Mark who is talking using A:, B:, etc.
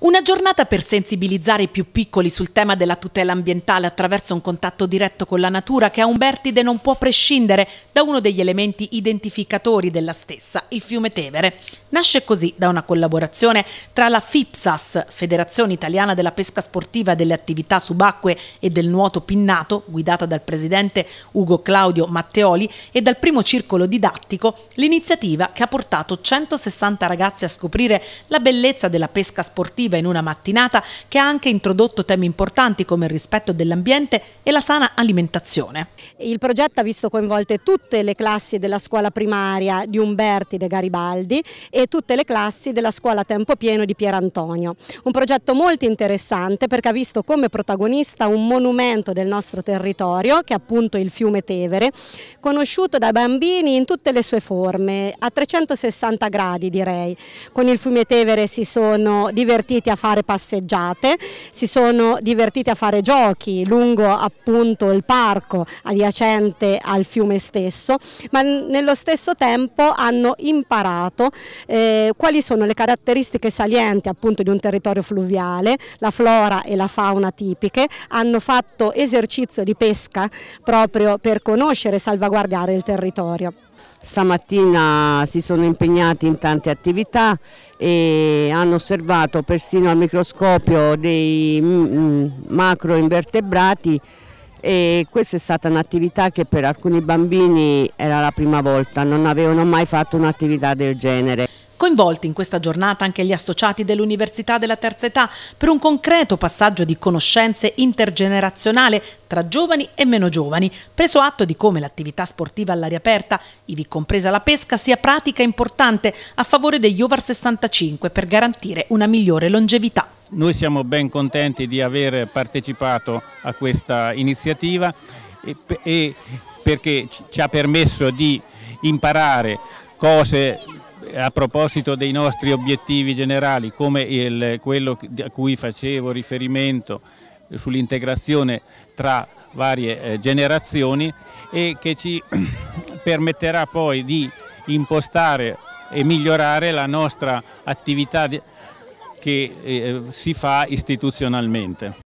A: Una giornata per sensibilizzare i più piccoli sul tema della tutela ambientale attraverso un contatto diretto con la natura che a Umbertide non può prescindere da uno degli elementi identificatori della stessa, il fiume Tevere. Nasce così da una collaborazione tra la FIPSAS, Federazione Italiana della Pesca Sportiva delle Attività Subacquee e del Nuoto Pinnato, guidata dal presidente Ugo Claudio Matteoli, e dal primo circolo didattico, l'iniziativa che ha portato 160 ragazzi a scoprire la bellezza della pesca sportiva produttiva in una mattinata che ha anche introdotto temi importanti come il rispetto dell'ambiente e la sana alimentazione.
B: Il progetto ha visto coinvolte tutte le classi della scuola primaria di Umberti De Garibaldi e tutte le classi della scuola a tempo pieno di Pierantonio. Un progetto molto interessante perché ha visto come protagonista un monumento del nostro territorio che è appunto il fiume Tevere, conosciuto dai bambini in tutte le sue forme, a 360 gradi direi. Con il fiume Tevere si sono divertiti divertiti a fare passeggiate, si sono divertiti a fare giochi lungo appunto il parco adiacente al fiume stesso, ma nello stesso tempo hanno imparato eh, quali sono le caratteristiche salienti appunto di un territorio fluviale, la flora e la fauna tipiche, hanno fatto esercizio di pesca proprio per conoscere e salvaguardare il territorio.
C: Stamattina si sono impegnati in tante attività e hanno osservato persino al microscopio dei mm, mm, macroinvertebrati e questa è stata un'attività che per alcuni bambini era la prima volta, non avevano
A: mai fatto un'attività del genere. Coinvolti in questa giornata anche gli associati dell'Università della Terza Età per un concreto passaggio di conoscenze intergenerazionale tra giovani e meno giovani, preso atto di come l'attività sportiva all'aria aperta, ivi compresa la pesca, sia pratica importante a favore degli over 65 per garantire una migliore
D: longevità. Noi siamo ben contenti di aver partecipato a questa iniziativa e, e perché ci ha permesso di imparare cose a proposito dei nostri obiettivi generali, come il, quello a cui facevo riferimento eh, sull'integrazione tra varie eh, generazioni e che ci permetterà poi di impostare e migliorare la nostra attività che eh, si fa istituzionalmente.